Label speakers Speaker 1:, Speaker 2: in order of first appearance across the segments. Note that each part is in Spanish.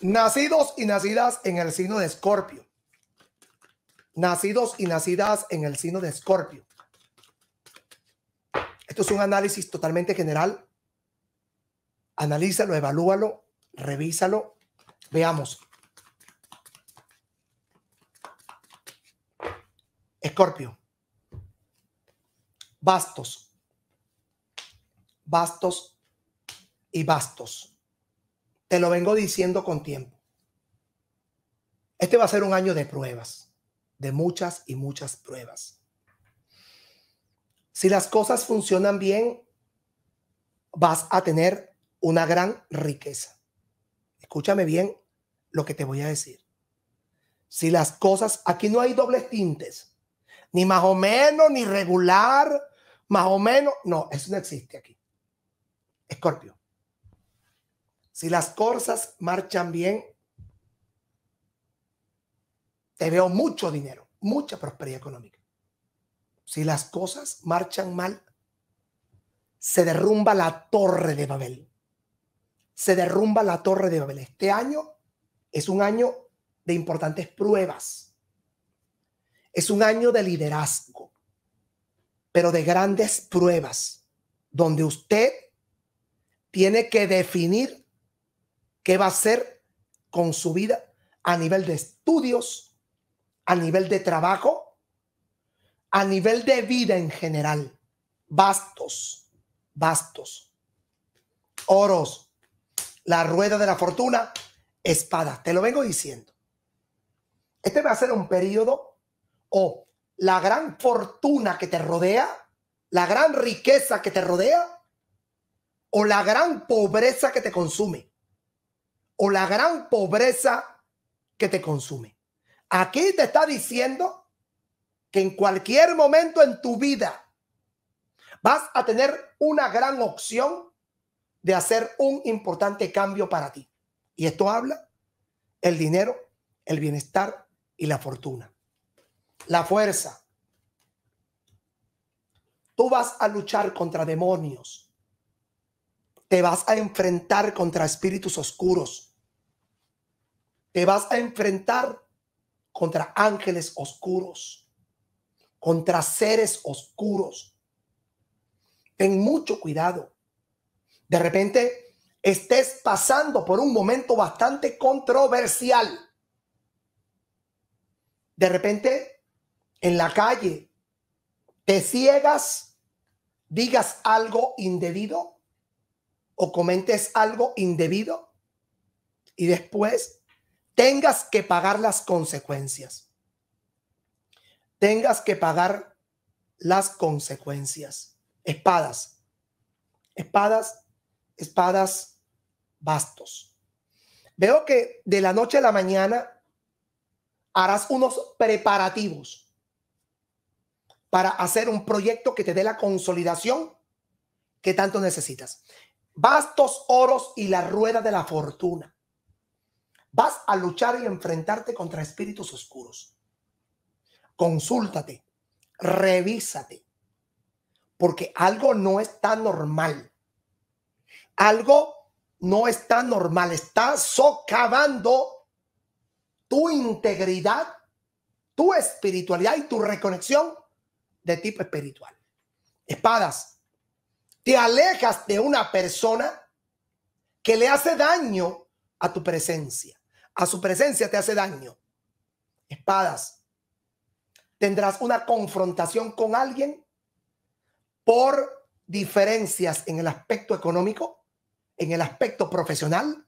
Speaker 1: Nacidos y nacidas en el signo de Escorpio. Nacidos y nacidas en el signo de Escorpio. Esto es un análisis totalmente general. Analízalo, evalúalo, revísalo. Veamos. Escorpio. Bastos. Bastos y bastos. Te lo vengo diciendo con tiempo. Este va a ser un año de pruebas, de muchas y muchas pruebas. Si las cosas funcionan bien, vas a tener una gran riqueza. Escúchame bien lo que te voy a decir. Si las cosas, aquí no hay dobles tintes, ni más o menos, ni regular, más o menos, no, eso no existe aquí. Escorpio, si las cosas marchan bien, te veo mucho dinero, mucha prosperidad económica. Si las cosas marchan mal, se derrumba la torre de Babel. Se derrumba la torre de Babel. Este año es un año de importantes pruebas. Es un año de liderazgo, pero de grandes pruebas, donde usted tiene que definir qué va a hacer con su vida a nivel de estudios, a nivel de trabajo, a nivel de vida en general. Bastos, bastos. Oros, la rueda de la fortuna, espada. Te lo vengo diciendo. Este va a ser un periodo o la gran fortuna que te rodea, la gran riqueza que te rodea o la gran pobreza que te consume o la gran pobreza que te consume. Aquí te está diciendo que en cualquier momento en tu vida vas a tener una gran opción de hacer un importante cambio para ti. Y esto habla el dinero, el bienestar y la fortuna. La fuerza. Tú vas a luchar contra demonios. Te vas a enfrentar contra espíritus oscuros te vas a enfrentar contra ángeles oscuros, contra seres oscuros. Ten mucho cuidado. De repente estés pasando por un momento bastante controversial. De repente en la calle te ciegas, digas algo indebido o comentes algo indebido y después tengas que pagar las consecuencias. Tengas que pagar las consecuencias. Espadas, espadas, espadas, bastos. Veo que de la noche a la mañana harás unos preparativos para hacer un proyecto que te dé la consolidación que tanto necesitas. Bastos, oros y la rueda de la fortuna. Vas a luchar y enfrentarte contra espíritus oscuros. Consúltate, revísate, porque algo no está normal. Algo no está normal, está socavando tu integridad, tu espiritualidad y tu reconexión de tipo espiritual. Espadas, te alejas de una persona que le hace daño a tu presencia a su presencia te hace daño. Espadas. Tendrás una confrontación con alguien por diferencias en el aspecto económico, en el aspecto profesional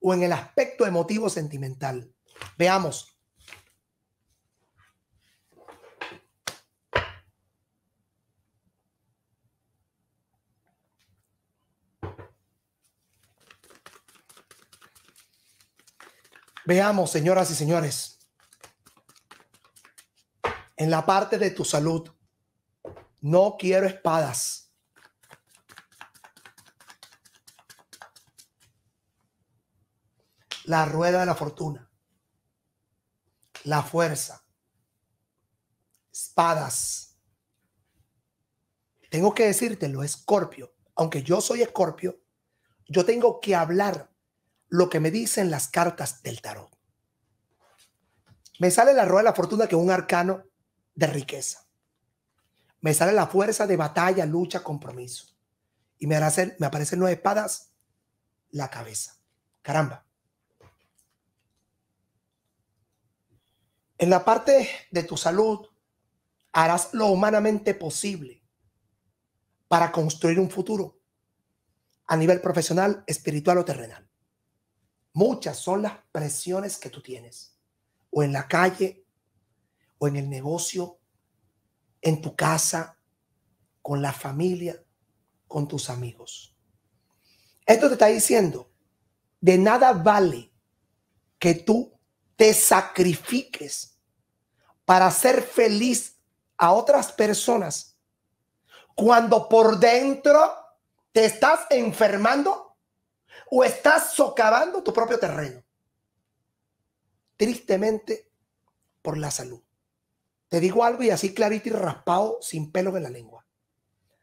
Speaker 1: o en el aspecto emotivo sentimental. Veamos, Veamos, señoras y señores, en la parte de tu salud, no quiero espadas. La rueda de la fortuna, la fuerza, espadas. Tengo que decírtelo, Escorpio, aunque yo soy Escorpio, yo tengo que hablar lo que me dicen las cartas del tarot. Me sale la rueda de la fortuna que es un arcano de riqueza. Me sale la fuerza de batalla, lucha, compromiso. Y me, hacer, me aparecen nueve espadas, la cabeza. Caramba. En la parte de tu salud, harás lo humanamente posible para construir un futuro a nivel profesional, espiritual o terrenal. Muchas son las presiones que tú tienes, o en la calle, o en el negocio, en tu casa, con la familia, con tus amigos. Esto te está diciendo, de nada vale que tú te sacrifiques para ser feliz a otras personas cuando por dentro te estás enfermando o estás socavando tu propio terreno. Tristemente, por la salud. Te digo algo y así clarito y raspado, sin pelos en la lengua.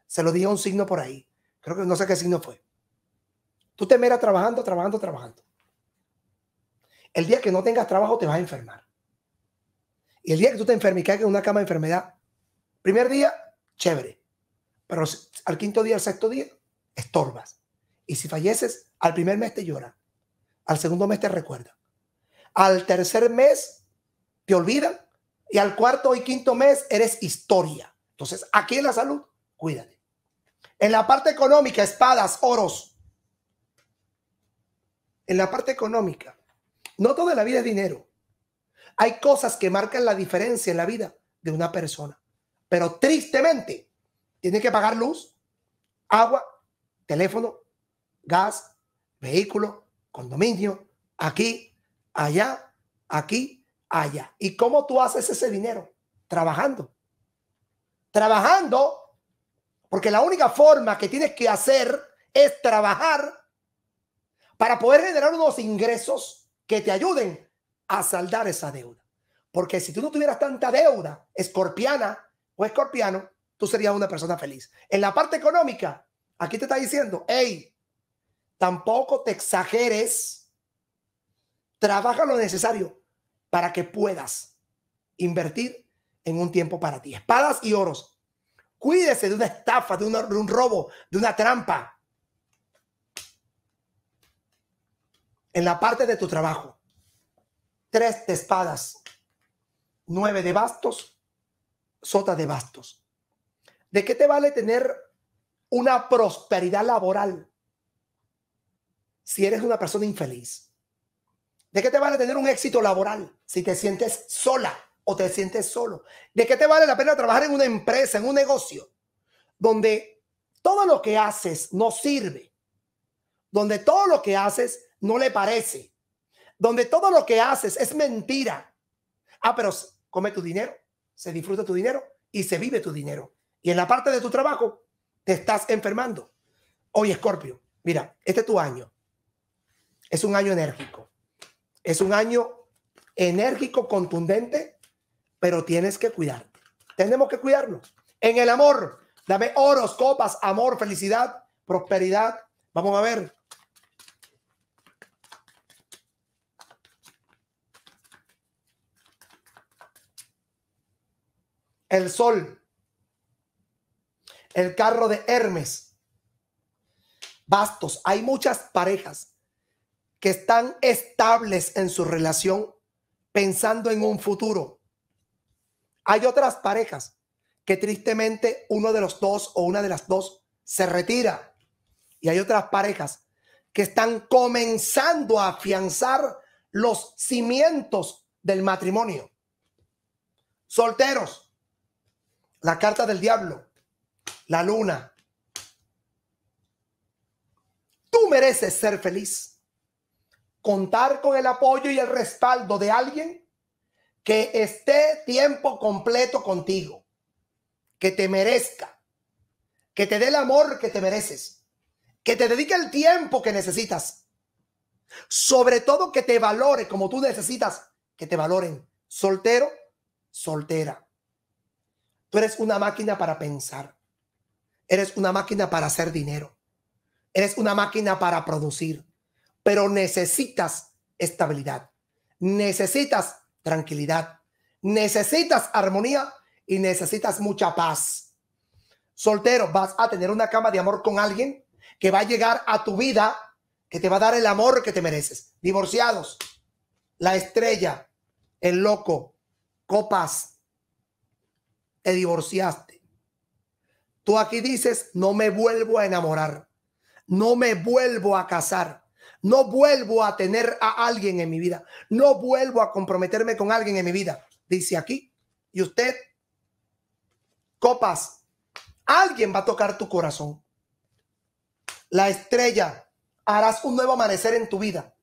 Speaker 1: Se lo dije a un signo por ahí. Creo que no sé qué signo fue. Tú te miras trabajando, trabajando, trabajando. El día que no tengas trabajo te vas a enfermar. Y el día que tú te enfermes y en una cama de enfermedad, primer día, chévere. Pero al quinto día, al sexto día, estorbas. Y si falleces, al primer mes te llora, al segundo mes te recuerda, al tercer mes te olvidan y al cuarto y quinto mes eres historia. Entonces, aquí en la salud, cuídate. En la parte económica, espadas, oros. En la parte económica, no toda la vida es dinero. Hay cosas que marcan la diferencia en la vida de una persona. Pero tristemente, tiene que pagar luz, agua, teléfono, gas, vehículo, condominio, aquí, allá, aquí, allá. ¿Y cómo tú haces ese dinero? Trabajando. Trabajando, porque la única forma que tienes que hacer es trabajar para poder generar unos ingresos que te ayuden a saldar esa deuda. Porque si tú no tuvieras tanta deuda escorpiana o escorpiano, tú serías una persona feliz. En la parte económica, aquí te está diciendo, hey, tampoco te exageres, trabaja lo necesario para que puedas invertir en un tiempo para ti. Espadas y oros. Cuídese de una estafa, de, un robo, de una trampa. En la parte de tu trabajo, tres de espadas, nueve de bastos, sota de bastos. ¿De qué te vale tener una prosperidad laboral si eres una persona infeliz? ¿De qué te vale tener un éxito laboral si te sientes sola o te sientes solo? ¿De qué te vale la pena trabajar en una empresa, en un negocio, donde todo lo que haces no sirve? Donde todo lo que haces no le parece. Donde todo lo que haces es mentira. Ah, pero come tu dinero, se disfruta tu dinero y se vive tu dinero. Y en la parte de tu trabajo te estás enfermando. Oye, Scorpio, mira, este es tu año. Es un año enérgico. Es un año enérgico, contundente, pero tienes que cuidarte. Tenemos que cuidarlo En el amor, dame oros, copas, amor, felicidad, prosperidad. Vamos a ver. El sol. El carro de Hermes. Bastos. Hay muchas parejas que están estables en su relación pensando en un futuro. Hay otras parejas que tristemente uno de los dos o una de las dos se retira. Y hay otras parejas que están comenzando a afianzar los cimientos del matrimonio. Solteros, la carta del diablo, la luna. Tú mereces ser feliz contar con el apoyo y el respaldo de alguien que esté tiempo completo contigo, que te merezca, que te dé el amor que te mereces, que te dedique el tiempo que necesitas, sobre todo que te valore como tú necesitas que te valoren, soltero, soltera. Tú eres una máquina para pensar, eres una máquina para hacer dinero, eres una máquina para producir pero necesitas estabilidad, necesitas tranquilidad, necesitas armonía y necesitas mucha paz. Soltero, vas a tener una cama de amor con alguien que va a llegar a tu vida, que te va a dar el amor que te mereces. Divorciados, la estrella, el loco, copas, te divorciaste. Tú aquí dices, no me vuelvo a enamorar, no me vuelvo a casar. No vuelvo a tener a alguien en mi vida. No vuelvo a comprometerme con alguien en mi vida. Dice aquí. Y usted, copas, alguien va a tocar tu corazón. La estrella, harás un nuevo amanecer en tu vida.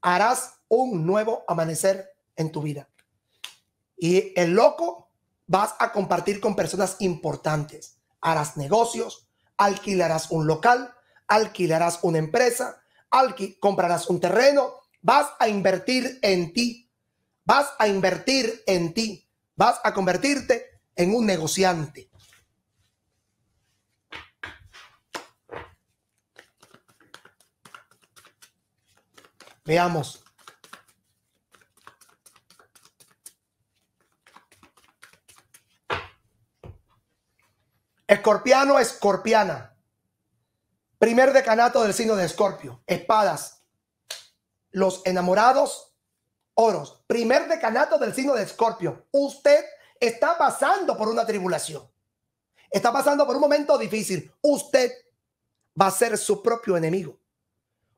Speaker 1: Harás un nuevo amanecer en tu vida. Y el loco vas a compartir con personas importantes. Harás negocios, alquilarás un local, alquilarás una empresa, Alki, comprarás un terreno, vas a invertir en ti, vas a invertir en ti, vas a convertirte en un negociante. Veamos. Escorpiano, escorpiana. Primer decanato del signo de Escorpio, espadas. Los enamorados, oros. Primer decanato del signo de Escorpio. Usted está pasando por una tribulación. Está pasando por un momento difícil. Usted va a ser su propio enemigo.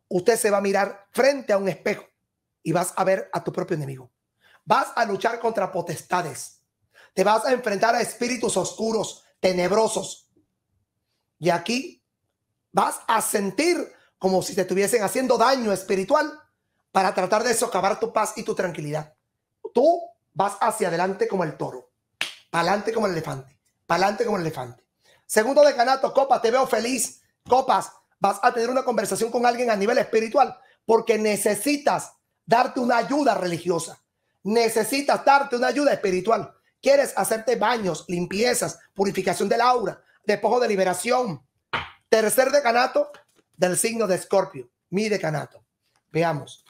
Speaker 1: Usted se va a mirar frente a un espejo y vas a ver a tu propio enemigo. Vas a luchar contra potestades. Te vas a enfrentar a espíritus oscuros, tenebrosos. Y aquí Vas a sentir como si te estuviesen haciendo daño espiritual para tratar de socavar tu paz y tu tranquilidad. Tú vas hacia adelante como el toro, para adelante como el elefante, para adelante como el elefante. Segundo decanato, copas, te veo feliz. Copas, vas a tener una conversación con alguien a nivel espiritual porque necesitas darte una ayuda religiosa. Necesitas darte una ayuda espiritual. Quieres hacerte baños, limpiezas, purificación del aura, despojo de liberación, Tercer decanato del signo de Escorpio, mi decanato. Veamos.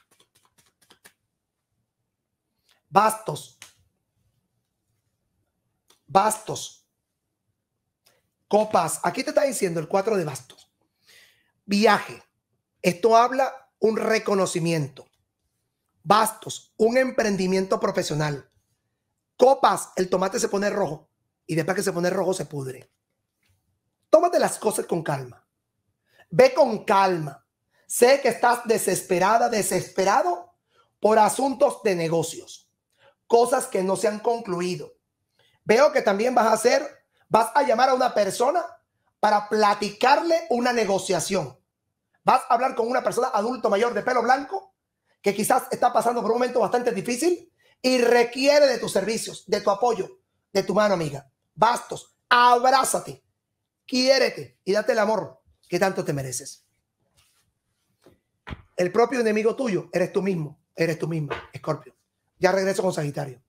Speaker 1: Bastos. Bastos. Copas. Aquí te está diciendo el 4 de bastos. Viaje. Esto habla un reconocimiento. Bastos, un emprendimiento profesional. Copas, el tomate se pone rojo y después que se pone rojo se pudre tómate las cosas con calma. Ve con calma. Sé que estás desesperada, desesperado por asuntos de negocios, cosas que no se han concluido. Veo que también vas a hacer, vas a llamar a una persona para platicarle una negociación. Vas a hablar con una persona adulto mayor de pelo blanco que quizás está pasando por un momento bastante difícil y requiere de tus servicios, de tu apoyo, de tu mano amiga. Bastos, abrázate, quiérete y date el amor que tanto te mereces. El propio enemigo tuyo eres tú mismo, eres tú mismo, Escorpio. Ya regreso con Sagitario.